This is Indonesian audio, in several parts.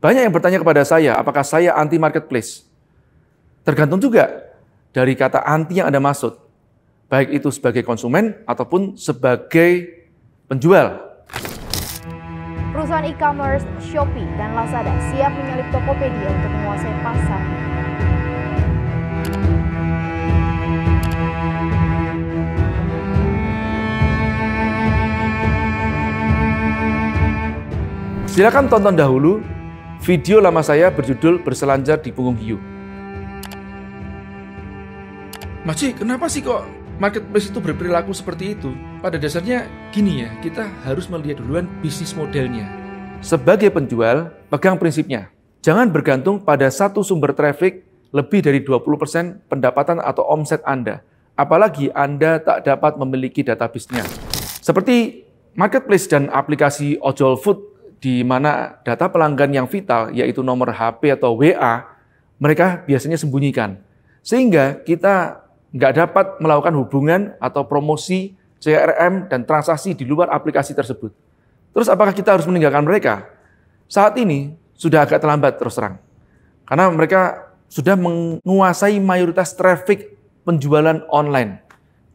Banyak yang bertanya kepada saya, apakah saya anti marketplace? Tergantung juga dari kata anti yang Anda maksud. Baik itu sebagai konsumen ataupun sebagai penjual. Perusahaan e-commerce Shopee dan Lazada siap menyalip Tokopedia untuk menguasai pasar. Silakan tonton dahulu Video lama saya berjudul Berselancar di Punggung Hiu. Masih, kenapa sih kok marketplace itu berperilaku seperti itu? Pada dasarnya gini ya, kita harus melihat duluan bisnis modelnya. Sebagai penjual, pegang prinsipnya. Jangan bergantung pada satu sumber traffic lebih dari 20% pendapatan atau omset Anda. Apalagi Anda tak dapat memiliki database-nya. Seperti marketplace dan aplikasi Ojol Food di mana data pelanggan yang vital, yaitu nomor HP atau WA, mereka biasanya sembunyikan. Sehingga kita nggak dapat melakukan hubungan atau promosi CRM dan transaksi di luar aplikasi tersebut. Terus apakah kita harus meninggalkan mereka? Saat ini sudah agak terlambat terus terang. Karena mereka sudah menguasai mayoritas traffic penjualan online.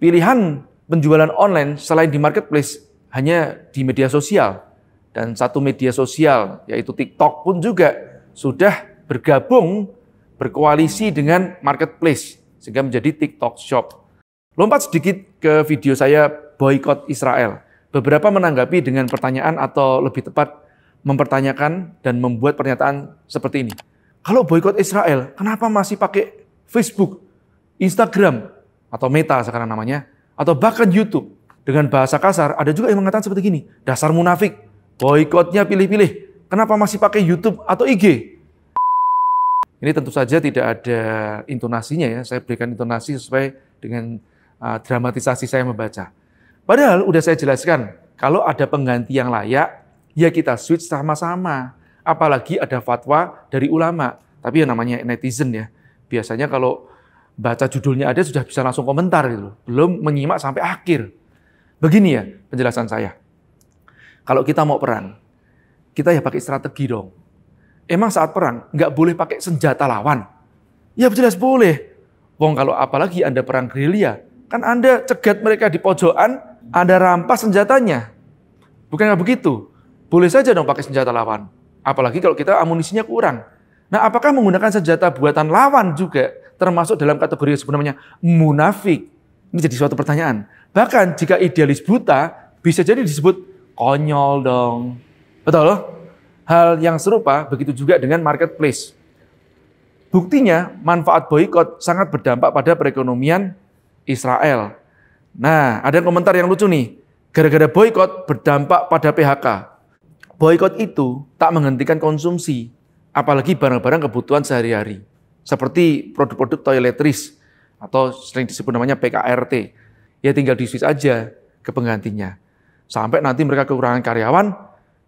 Pilihan penjualan online selain di marketplace hanya di media sosial dan satu media sosial yaitu TikTok pun juga sudah bergabung berkoalisi dengan marketplace sehingga menjadi TikTok Shop. Lompat sedikit ke video saya boykot Israel. Beberapa menanggapi dengan pertanyaan atau lebih tepat mempertanyakan dan membuat pernyataan seperti ini. Kalau boykot Israel, kenapa masih pakai Facebook, Instagram, atau Meta sekarang namanya, atau bahkan YouTube? Dengan bahasa kasar, ada juga yang mengatakan seperti ini. dasar munafik, Boikotnya pilih-pilih. Kenapa masih pakai YouTube atau IG? Ini tentu saja tidak ada intonasinya ya. Saya berikan intonasi sesuai dengan uh, dramatisasi saya membaca. Padahal udah saya jelaskan, kalau ada pengganti yang layak, ya kita switch sama-sama. Apalagi ada fatwa dari ulama. Tapi yang namanya netizen ya. Biasanya kalau baca judulnya ada sudah bisa langsung komentar gitu. Belum menyimak sampai akhir. Begini ya penjelasan saya. Kalau kita mau perang, kita ya pakai strategi dong. Emang saat perang nggak boleh pakai senjata lawan? Ya jelas boleh. Wong kalau apalagi Anda perang gerilya, kan Anda cegat mereka di pojokan, Anda rampas senjatanya. Bukankah begitu? Boleh saja dong pakai senjata lawan. Apalagi kalau kita amunisinya kurang. Nah, apakah menggunakan senjata buatan lawan juga termasuk dalam kategori sebenarnya munafik? Ini jadi suatu pertanyaan. Bahkan jika idealis buta bisa jadi disebut Konyol dong. Betul? Hal yang serupa begitu juga dengan marketplace. Buktinya manfaat boykot sangat berdampak pada perekonomian Israel. Nah, ada komentar yang lucu nih. Gara-gara boykot berdampak pada PHK. Boykot itu tak menghentikan konsumsi, apalagi barang-barang kebutuhan sehari-hari. Seperti produk-produk toiletries atau sering disebut namanya PKRT. Ya tinggal di Swiss aja ke penggantinya. Sampai nanti mereka kekurangan karyawan,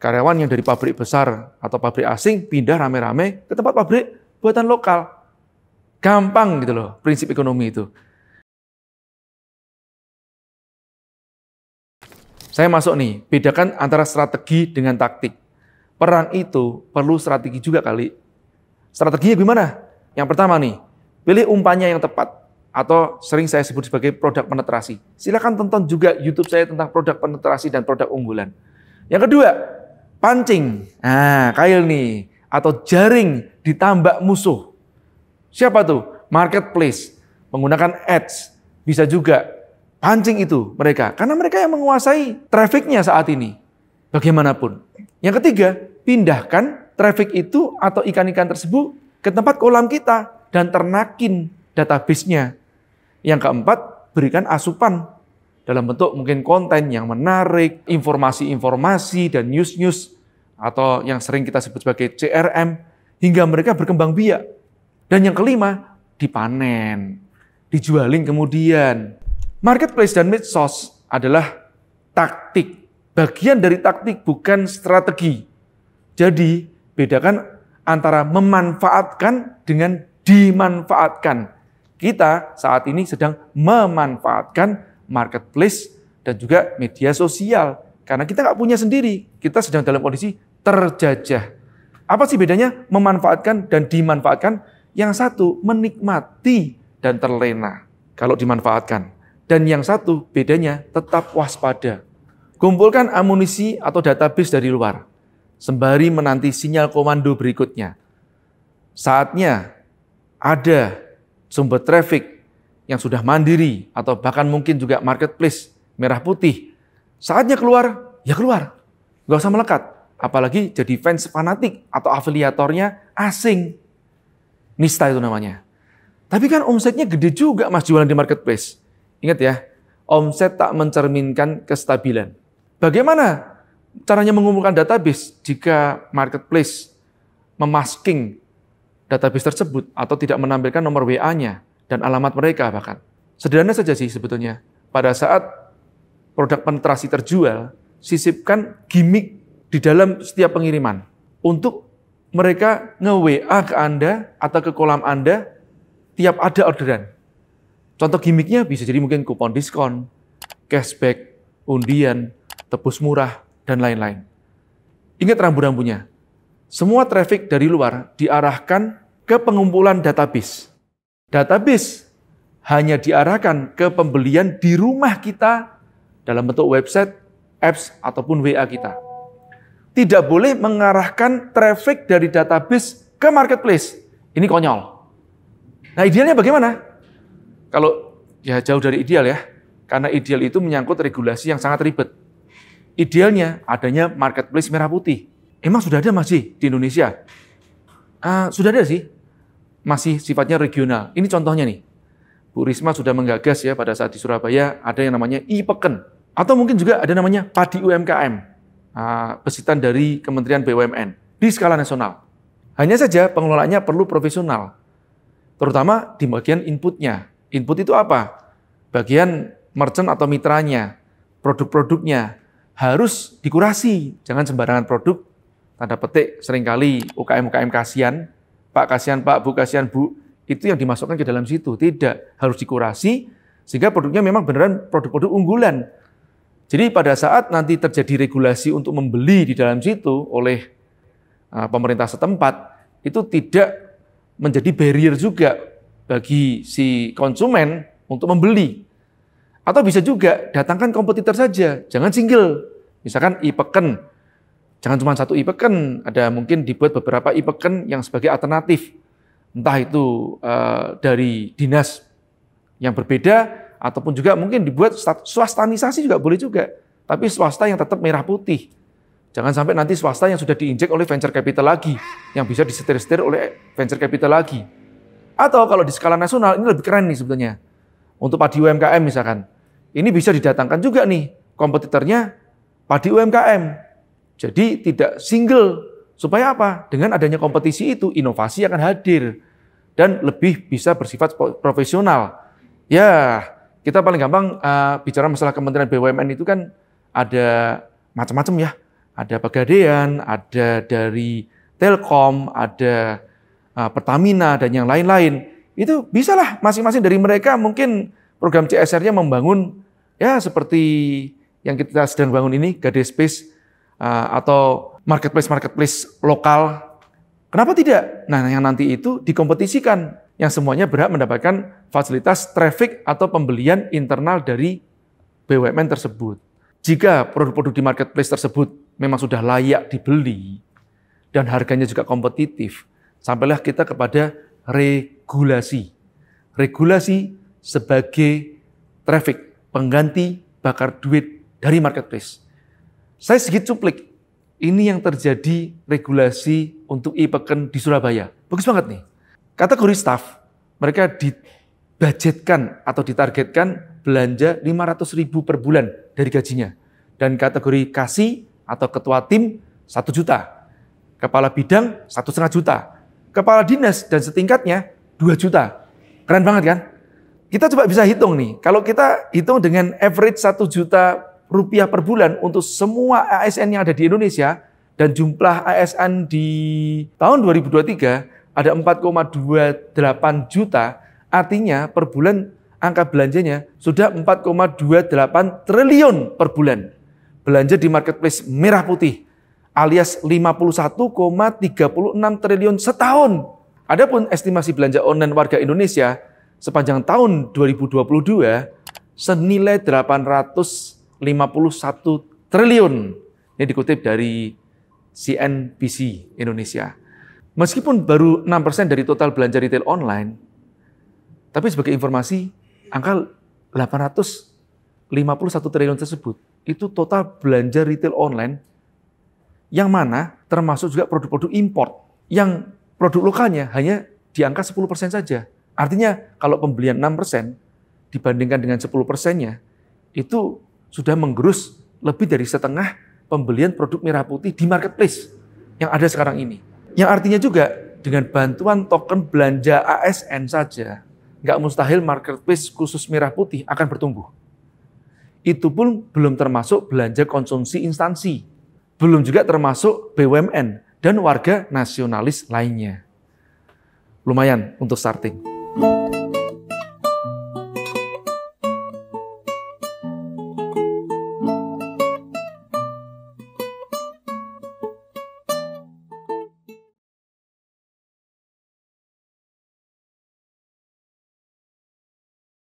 karyawan yang dari pabrik besar atau pabrik asing pindah rame-rame ke tempat pabrik buatan lokal. Gampang gitu loh prinsip ekonomi itu. Saya masuk nih, bedakan antara strategi dengan taktik. Perang itu perlu strategi juga kali. Strateginya gimana? Yang pertama nih, pilih umpannya yang tepat atau sering saya sebut sebagai produk penetrasi. Silakan tonton juga YouTube saya tentang produk penetrasi dan produk unggulan. Yang kedua, pancing. Nah, kail nih atau jaring ditambah musuh. Siapa tuh? Marketplace menggunakan ads bisa juga pancing itu mereka karena mereka yang menguasai trafficnya saat ini. Bagaimanapun. Yang ketiga, pindahkan traffic itu atau ikan-ikan tersebut ke tempat kolam kita dan ternakin database-nya yang keempat, berikan asupan dalam bentuk mungkin konten yang menarik, informasi-informasi dan news-news atau yang sering kita sebut sebagai CRM hingga mereka berkembang biak. Dan yang kelima, dipanen, dijualin kemudian. Marketplace dan medsos adalah taktik. Bagian dari taktik bukan strategi. Jadi, bedakan antara memanfaatkan dengan dimanfaatkan. Kita saat ini sedang memanfaatkan marketplace dan juga media sosial. Karena kita nggak punya sendiri, kita sedang dalam kondisi terjajah. Apa sih bedanya memanfaatkan dan dimanfaatkan? Yang satu menikmati dan terlena kalau dimanfaatkan. Dan yang satu bedanya tetap waspada. Kumpulkan amunisi atau database dari luar. Sembari menanti sinyal komando berikutnya. Saatnya ada sumber traffic yang sudah mandiri atau bahkan mungkin juga marketplace merah putih. Saatnya keluar, ya keluar. Gak usah melekat. Apalagi jadi fans fanatik atau afiliatornya asing. Nista itu namanya. Tapi kan omsetnya gede juga mas jualan di marketplace. Ingat ya, omset tak mencerminkan kestabilan. Bagaimana caranya mengumpulkan database jika marketplace memasking database tersebut atau tidak menampilkan nomor WA-nya dan alamat mereka bahkan. Sederhana saja sih sebetulnya. Pada saat produk penetrasi terjual, sisipkan gimmick di dalam setiap pengiriman untuk mereka nge-WA ke Anda atau ke kolam Anda tiap ada orderan. Contoh gimmicknya bisa jadi mungkin kupon diskon, cashback, undian, tebus murah, dan lain-lain. Ingat rambu-rambunya, semua traffic dari luar diarahkan ke pengumpulan database. Database hanya diarahkan ke pembelian di rumah kita dalam bentuk website, apps, ataupun WA kita. Tidak boleh mengarahkan traffic dari database ke marketplace. Ini konyol. Nah idealnya bagaimana? Kalau ya jauh dari ideal ya, karena ideal itu menyangkut regulasi yang sangat ribet. Idealnya adanya marketplace merah putih. Emang sudah ada masih di Indonesia? Uh, sudah ada sih, masih sifatnya regional. Ini contohnya nih, Bu Risma sudah menggagas ya pada saat di Surabaya ada yang namanya Ipeken Atau mungkin juga ada namanya padi UMKM, uh, ah, pesitan dari Kementerian BUMN di skala nasional. Hanya saja pengelolaannya perlu profesional, terutama di bagian inputnya. Input itu apa? Bagian merchant atau mitranya, produk-produknya harus dikurasi. Jangan sembarangan produk tanda petik seringkali UKM-UKM kasihan, Pak kasihan Pak, Bu kasihan Bu, itu yang dimasukkan ke dalam situ. Tidak, harus dikurasi sehingga produknya memang beneran produk-produk unggulan. Jadi pada saat nanti terjadi regulasi untuk membeli di dalam situ oleh ah, pemerintah setempat, itu tidak menjadi barrier juga bagi si konsumen untuk membeli. Atau bisa juga datangkan kompetitor saja, jangan single. Misalkan Ipeken Jangan cuma satu ipeken, ada mungkin dibuat beberapa ipeken yang sebagai alternatif. Entah itu uh, dari dinas yang berbeda, ataupun juga mungkin dibuat swastanisasi juga boleh juga. Tapi swasta yang tetap merah putih. Jangan sampai nanti swasta yang sudah diinjek oleh venture capital lagi, yang bisa disetir-setir oleh venture capital lagi. Atau kalau di skala nasional, ini lebih keren nih sebetulnya. Untuk padi UMKM misalkan. Ini bisa didatangkan juga nih kompetitornya padi UMKM jadi tidak single. Supaya apa? Dengan adanya kompetisi itu, inovasi akan hadir. Dan lebih bisa bersifat profesional. Ya, kita paling gampang uh, bicara masalah Kementerian BUMN itu kan ada macam-macam ya. Ada pegadaian, ada dari Telkom, ada uh, Pertamina, dan yang lain-lain. Itu bisalah masing-masing dari mereka mungkin program CSR-nya membangun ya seperti yang kita sedang bangun ini, Gade Space Eh, atau marketplace-marketplace lokal. Kenapa tidak? Nah, yang nanti itu dikompetisikan yang semuanya berhak mendapatkan fasilitas traffic atau pembelian internal dari BUMN tersebut. Jika produk-produk di marketplace tersebut memang sudah layak dibeli dan harganya juga kompetitif, sampailah kita kepada regulasi. Regulasi sebagai traffic, pengganti bakar duit dari marketplace. Saya sedikit cuplik. Ini yang terjadi regulasi untuk e-peken di Surabaya. Bagus banget nih. Kategori staff, mereka dibajetkan atau ditargetkan belanja 500 ribu per bulan dari gajinya. Dan kategori kasih atau ketua tim 1 juta. Kepala bidang 1,5 juta. Kepala dinas dan setingkatnya 2 juta. Keren banget kan? Kita coba bisa hitung nih. Kalau kita hitung dengan average 1 juta rupiah per bulan untuk semua ASN yang ada di Indonesia dan jumlah ASN di tahun 2023 ada 4,28 juta, artinya per bulan angka belanjanya sudah 4,28 triliun per bulan. Belanja di marketplace merah putih alias 51,36 triliun setahun. Adapun estimasi belanja online warga Indonesia sepanjang tahun 2022 senilai 800 51 triliun. Ini dikutip dari CNBC Indonesia. Meskipun baru 6% dari total belanja retail online, tapi sebagai informasi, angka 851 triliun tersebut itu total belanja retail online yang mana termasuk juga produk-produk import yang produk lokalnya hanya di angka 10% saja. Artinya kalau pembelian 6% dibandingkan dengan 10%-nya itu sudah menggerus lebih dari setengah pembelian produk merah putih di marketplace yang ada sekarang ini. Yang artinya juga dengan bantuan token belanja ASN saja, nggak mustahil marketplace khusus merah putih akan bertumbuh. Itu pun belum termasuk belanja konsumsi instansi, belum juga termasuk BUMN dan warga nasionalis lainnya. Lumayan untuk starting.